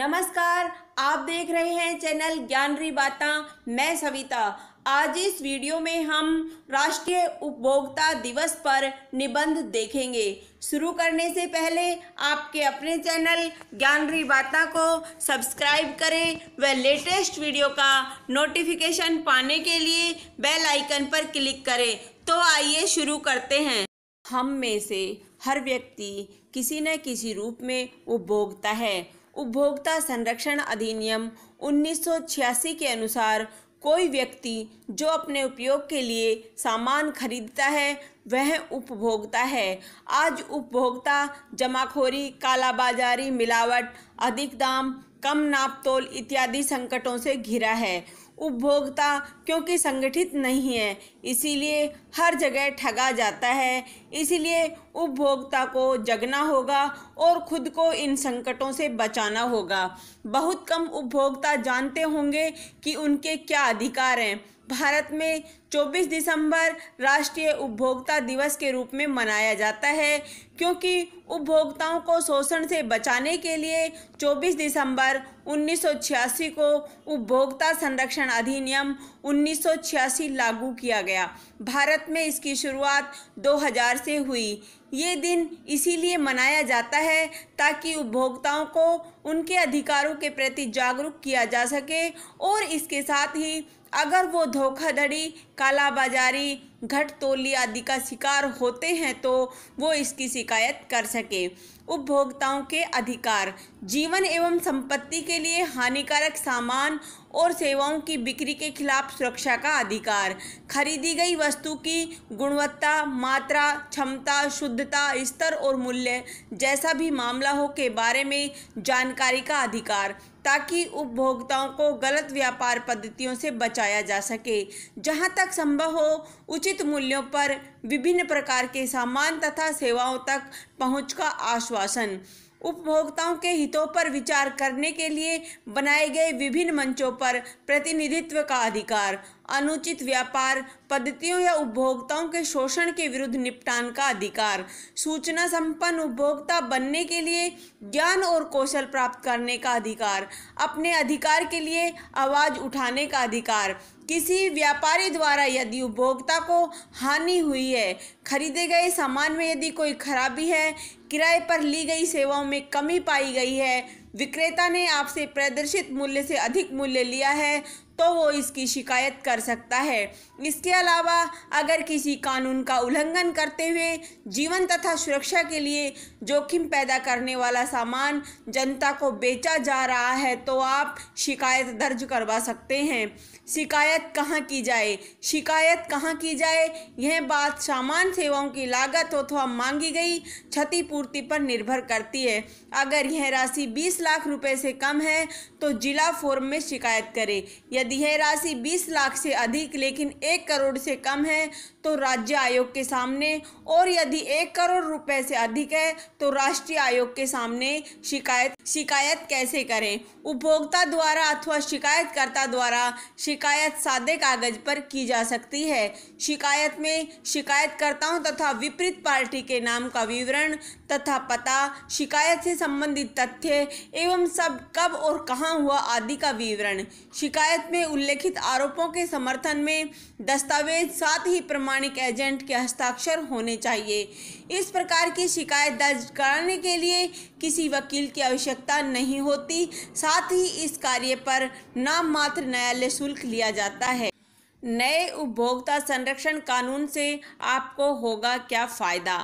नमस्कार आप देख रहे हैं चैनल ज्ञान री बाता मैं सविता आज इस वीडियो में हम राष्ट्रीय उपभोक्ता दिवस पर निबंध देखेंगे शुरू करने से पहले आपके अपने चैनल ज्ञान री बाता को सब्सक्राइब करें व लेटेस्ट वीडियो का नोटिफिकेशन पाने के लिए बेल आइकन पर क्लिक करें तो आइए शुरू करते हैं हम में से हर व्यक्ति किसी न किसी रूप में उपभोक्ता है उपभोक्ता संरक्षण अधिनियम 1986 के अनुसार कोई व्यक्ति जो अपने उपयोग के लिए सामान खरीदता है वह उपभोक्ता है आज उपभोक्ता जमाखोरी कालाबाजारी मिलावट अधिक दाम कम नापतोल इत्यादि संकटों से घिरा है उपभोक्ता क्योंकि संगठित नहीं है इसीलिए हर जगह ठगा जाता है इसीलिए उपभोक्ता को जगना होगा और खुद को इन संकटों से बचाना होगा बहुत कम उपभोक्ता जानते होंगे कि उनके क्या अधिकार हैं भारत में 24 दिसंबर राष्ट्रीय उपभोक्ता दिवस के रूप में मनाया जाता है क्योंकि उपभोक्ताओं को शोषण से बचाने के लिए 24 दिसंबर 1986 को उपभोक्ता संरक्षण अधिनियम 1986 लागू किया गया भारत में इसकी शुरुआत 2000 से हुई ये दिन इसीलिए मनाया जाता है ताकि उपभोक्ताओं को उनके अधिकारों के प्रति जागरूक किया जा सके और इसके साथ ही अगर वो धोखाधड़ी कालाबाजारी तोली आदि का शिकार होते हैं तो वो इसकी शिकायत कर सकें उपभोक्ताओं के अधिकार जीवन एवं संपत्ति के लिए हानिकारक सामान और सेवाओं की बिक्री के खिलाफ सुरक्षा का अधिकार खरीदी गई वस्तु की गुणवत्ता मात्रा क्षमता शुद्धता स्तर और मूल्य जैसा भी मामला हो के बारे में जानकारी का अधिकार ताकि उपभोक्ताओं को गलत व्यापार पद्धतियों से बचाया जा सके जहां तक संभव हो उचित उचित मूल्यों पर विभिन्न प्रकार के सामान तथा सेवाओं तक पहुंच का आश्वासन उपभोक्ताओं के हितों पर विचार करने के लिए बनाए गए विभिन्न मंचों पर प्रतिनिधित्व का अधिकार अनुचित व्यापार पद्धतियों या उपभोक्ताओं के शोषण के विरुद्ध निपटान का अधिकार सूचना संपन्न उपभोक्ता बनने के लिए ज्ञान और कौशल प्राप्त करने का अधिकार अपने अधिकार के लिए आवाज़ उठाने का अधिकार किसी व्यापारी द्वारा यदि उपभोक्ता को हानि हुई है खरीदे गए सामान में यदि कोई खराबी है किराए पर ली गई सेवाओं में कमी पाई गई है विक्रेता ने आपसे प्रदर्शित मूल्य से अधिक मूल्य लिया है तो वो इसकी शिकायत कर सकता है इसके अलावा अगर किसी कानून का उल्लंघन करते हुए जीवन तथा सुरक्षा के लिए जोखिम पैदा करने वाला सामान जनता को बेचा जा रहा है तो आप शिकायत दर्ज करवा सकते हैं शिकायत कहाँ की जाए शिकायत कहाँ की जाए यह बात सामान सेवाओं की लागत अथवा मांगी गई क्षतिपूर्ति पर निर्भर करती है अगर यह राशि 20 लाख रुपए से कम है तो जिला फोरम में शिकायत करें यदि यदि यह राशि 20 लाख से अधिक लेकिन एक करोड़ से कम है तो राज्य आयोग के सामने और यदि एक करोड़ रुपए से अधिक है तो राष्ट्रीय आयोग के सामने शिकायत शिकायत कैसे करें उपभोक्ता द्वारा अथवा शिकायतकर्ता द्वारा शिकायत सादे कागज पर की जा सकती है शिकायत में शिकायतकर्ताओं तथा विपरीत पार्टी के नाम का विवरण तथा पता शिकायत से संबंधित तथ्य एवं सब कब और कहाँ हुआ आदि का विवरण शिकायत में ने उल्लेखित आरोपों के समर्थन में दस्तावेज साथ ही प्रमाणिक एजेंट के हस्ताक्षर होने चाहिए इस प्रकार की शिकायत दर्ज कराने के लिए किसी वकील की आवश्यकता नहीं होती साथ ही इस कार्य पर नाम मात्र न्यायालय शुल्क लिया जाता है नए उपभोक्ता संरक्षण कानून से आपको होगा क्या फ़ायदा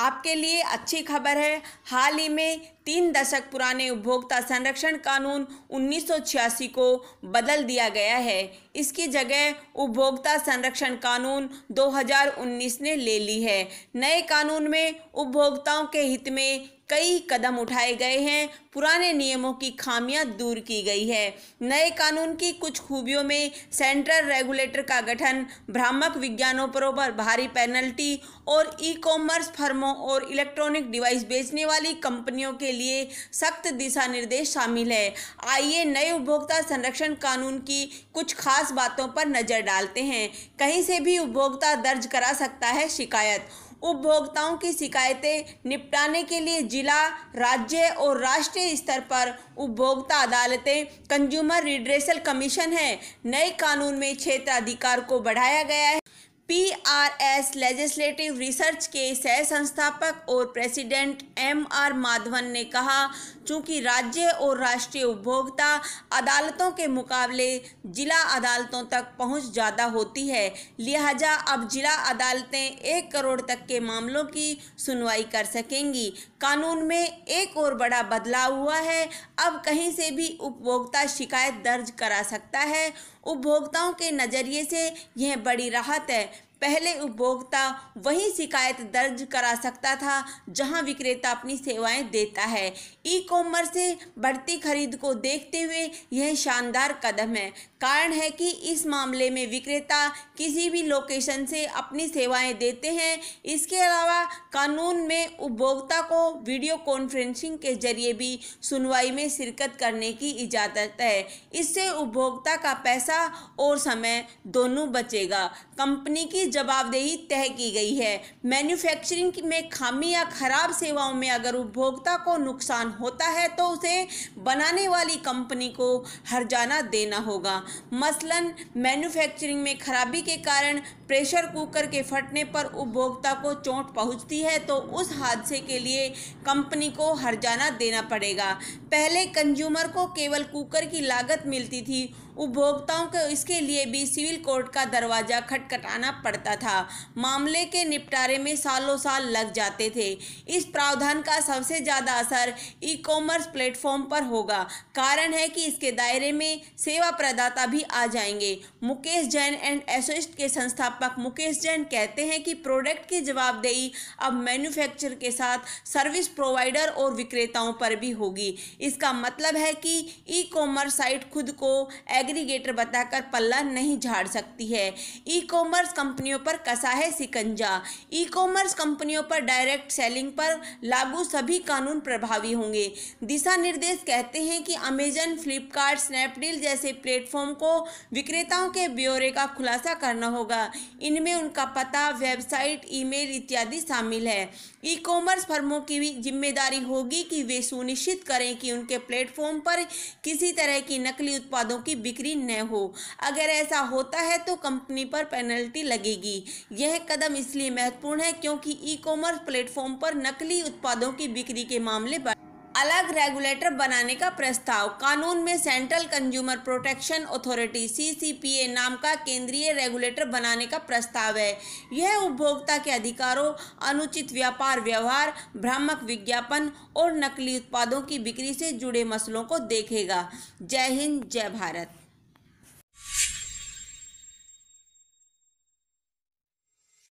आपके लिए अच्छी खबर है हाल ही में तीन दशक पुराने उपभोक्ता संरक्षण कानून 1986 को बदल दिया गया है इसकी जगह उपभोक्ता संरक्षण कानून 2019 ने ले ली है नए कानून में उपभोक्ताओं के हित में कई कदम उठाए गए हैं पुराने नियमों की खामियां दूर की गई है नए कानून की कुछ खूबियों में सेंट्रल रेगुलेटर का गठन भ्रामक विज्ञानों पर भारी पेनल्टी और ई कॉमर्स फर्मों और इलेक्ट्रॉनिक डिवाइस बेचने वाली कंपनियों के लिए सख्त दिशा निर्देश शामिल है आइए नए उपभोक्ता संरक्षण कानून की कुछ खास बातों पर नज़र डालते हैं कहीं से भी उपभोक्ता दर्ज करा सकता है शिकायत उपभोक्ताओं की शिकायतें निपटाने के लिए जिला राज्य और राष्ट्रीय स्तर पर उपभोक्ता अदालतें कंज्यूमर रिड्रेसल कमीशन है नए कानून में क्षेत्र अधिकार को बढ़ाया गया है पीआरएस लेजिस्लेटिव रिसर्च के सह संस्थापक और प्रेसिडेंट एम आर माधवन ने कहा चूँकि राज्य और राष्ट्रीय उपभोक्ता अदालतों के मुकाबले जिला अदालतों तक पहुँच ज़्यादा होती है लिहाजा अब जिला अदालतें एक करोड़ तक के मामलों की सुनवाई कर सकेंगी कानून में एक और बड़ा बदलाव हुआ है अब कहीं से भी उपभोक्ता शिकायत दर्ज करा सकता है उपभोक्ताओं के नज़रिए से यह बड़ी राहत है पहले उपभोक्ता वही शिकायत दर्ज करा सकता था जहां विक्रेता अपनी सेवाएं देता है ई कॉमर्स से बढ़ती खरीद को देखते हुए यह शानदार कदम है कारण है कि इस मामले में विक्रेता किसी भी लोकेशन से अपनी सेवाएं देते हैं इसके अलावा कानून में उपभोक्ता को वीडियो कॉन्फ्रेंसिंग के जरिए भी सुनवाई में शिरकत करने की इजाज़त है इससे उपभोक्ता का पैसा और समय दोनों बचेगा कंपनी की जवाबदेही तय की गई है मैन्युफैक्चरिंग में खामी या खराब सेवाओं में अगर उपभोक्ता को नुकसान होता है तो उसे बनाने वाली कंपनी को जाना देना होगा मसलन मैन्युफैक्चरिंग में खराबी के कारण प्रेशर कुकर के फटने पर उपभोक्ता को चोट पहुंचती है तो उस हादसे के लिए कंपनी को हर्जाना देना पड़ेगा पहले कंज्यूमर को केवल कुकर की लागत मिलती थी उपभोक्ताओं को इसके लिए भी सिविल कोर्ट का दरवाज़ा खटखटाना पड़ता था मामले के निपटारे में सालों साल लग जाते थे इस प्रावधान का सबसे ज़्यादा असर ई कॉमर्स प्लेटफॉर्म पर होगा कारण है कि इसके दायरे में सेवा प्रदाता भी आ जाएंगे मुकेश जैन एंड एसोसिएट के संस्थापक मुकेश जैन कहते हैं कि प्रोडक्ट की जवाबदेही अब मैन्युफैक्चर के साथ सर्विस प्रोवाइडर और विक्रेताओं पर भी होगी इसका मतलब है कि ई कॉमर्स साइट खुद को एग्रीगेटर बताकर पल्ला नहीं झाड़ सकती है ई कॉमर्स कंपनियों पर कसा है सिकंजा ई कॉमर्स कंपनियों पर डायरेक्ट सेलिंग पर लागू सभी कानून प्रभावी होंगे दिशा निर्देश कहते हैं कि अमेजन फ्लिपकार्ट स्नैपडील जैसे प्लेटफॉर्म को विक्रेताओं के ब्यौरे का खुलासा करना होगा इनमें उनका पता वेबसाइट ईमेल इत्यादि शामिल है ई कॉमर्स फर्मों की भी जिम्मेदारी होगी कि वे सुनिश्चित करें कि उनके प्लेटफॉर्म पर किसी तरह की नकली उत्पादों की बिक्री न हो अगर ऐसा होता है तो कंपनी पर पेनल्टी लगेगी यह कदम इसलिए महत्वपूर्ण है क्योंकि ई कॉमर्स प्लेटफॉर्म पर नकली उत्पादों की बिक्री के मामले अलग रेगुलेटर बनाने का प्रस्ताव कानून में central consumer protection authority CCPA नाम का केंद्रीय रेगुलेटर बनाने का प्रस्ताव है यह उपभोक्ता के अधिकारों अनुचित व्यापार व्यवहार भ्रामक विज्ञापन और नकली उत्पादों की बिक्री से जुड़े मसलों को देखेगा जय हिंद जय भारत